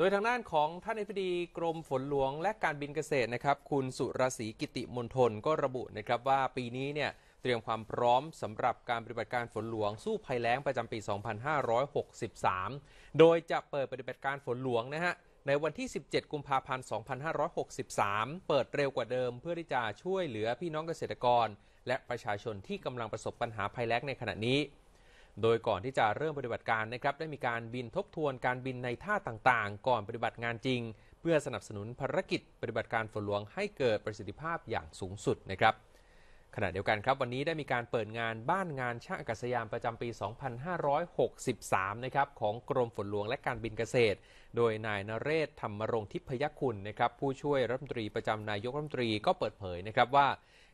โดยทางด้านของท่านอธิบดีกรมฝนหลวงและการบินเกษตรนะครับคุณสุรศรีกิติมนทนก็ระบุนะครับว่าปีนี้เนี่ยเตรียมความพร้อมสำหรับการปฏิบัติการฝนหลวง สู้ภัยแล้งประจำปี 2563 โดยจะเปิดปฏิบัติการฝนหลวงนะฮะ ในวันที่ 17 กุมภาพันธ์ 2563 เปิดเร็วกว่าเดิมเพื่อที่จะช่วยเหลือพี่น้องเกษตรกร และประชาชนที่กำลังประสบปัญหาภัยแล้งในขณะนี้โดยก่อนที่จะเริ่มปฏิบัติการนะครับได้มีการบินทบทวนการบินในท่าต่างๆ ก่อนปฏิบัติงานจริง เพื่อสนับสนุนภารกิจ ปฏิบัติการฝนหลวงให้เกิดประสิทธิภาพอย่างสูงสุดนะครับ ขณะเดียวกันครับวันนี้ได้มีการเปิดงานบ้านงานช่างอากาศยานประจำปี 2563 นะครับ ของกรมฝนหลวง และการบินเกษตร โดยนายนเรศธรรมรงทิพยคุณนะครับ ผู้ช่วยรัฐมนตรีประจำนายกรัฐมนตรีก็เปิดเผยนะครับว่า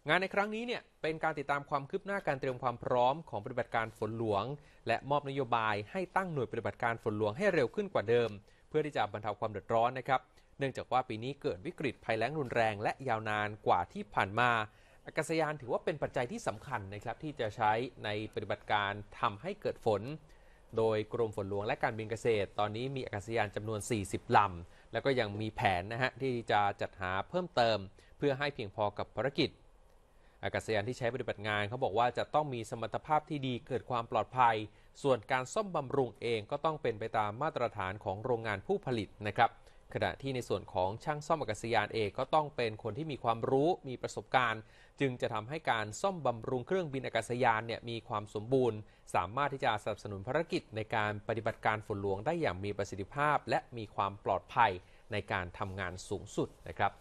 งานในครั้งนี้เนี่ยเป็นการติดตามความคืบหน้าการเตรียมความพร้อมของปฏิบัติการฝนหลวง และมอบนโยบายให้ตั้งหน่วยปฏิบัติการฝนหลวงให้เร็วขึ้นกว่าเดิม เพื่อที่จะบรรเทาความเดือดร้อนนะครับเนื่องจากว่าปีนี้เกิดวิกฤตภัยแล้งรุนแรงและยาวนานกว่าที่ผ่านมา อากาศยานถือว่าเป็นปัจจัยที่สำคัญนะครับที่จะใช้ในปฏิบัติการทำให้เกิดฝน โดยกรมฝนหลวงและการบินเกษตร ตอนนี้มีอากาศยานจำนวน 40ลำ แล้วก็ยังมีแผนนะฮะที่จะจัดหาเพิ่มเติม เพื่อให้เพียงพอกับภารกิจอากาศยานที่ใช้ปฏิบัติงานเขาบอกว่าจะต้องมีสมรรถภาพที่ดีเกิดความปลอดภัย ส่วนการซ่อมบำรุงเองก็ต้องเป็นไปตามมาตรฐานของโรงงานผู้ผลิตนะครับ ขณะที่ในส่วนของช่างซ่อมอากาศยานเอง ก็ต้องเป็นคนที่มีความรู้มีประสบการณ์จึงจะทำให้การซ่อมบำรุงเครื่องบินอากาศยานเนี่ยมีความสมบูรณ์สามารถที่จะสนับสนุนภารกิจในการปฏิบัติการฝนหลวงได้อย่างมีประสิทธิภาพและมีความปลอดภัยในการทำงานสูงสุดนะครับ